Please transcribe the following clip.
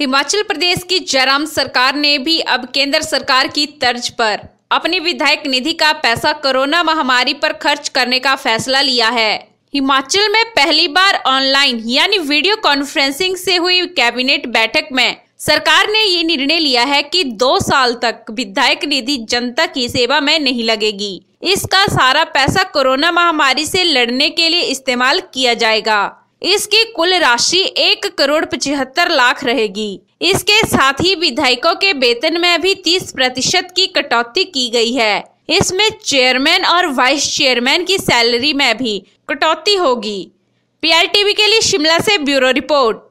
हिमाचल प्रदेश की जयराम सरकार ने भी अब केंद्र सरकार की तर्ज पर अपनी विधायक निधि का पैसा कोरोना महामारी पर खर्च करने का फैसला लिया है हिमाचल में पहली बार ऑनलाइन यानी वीडियो कॉन्फ्रेंसिंग से हुई कैबिनेट बैठक में सरकार ने ये निर्णय लिया है कि दो साल तक विधायक निधि जनता की सेवा में नहीं लगेगी इसका सारा पैसा कोरोना महामारी से लड़ने के लिए इस्तेमाल किया जाएगा इसकी कुल राशि एक करोड़ पचहत्तर लाख रहेगी इसके साथ ही विधायकों के वेतन में भी तीस प्रतिशत की कटौती की गई है इसमें चेयरमैन और वाइस चेयरमैन की सैलरी में भी कटौती होगी पीआरटीवी के लिए शिमला से ब्यूरो रिपोर्ट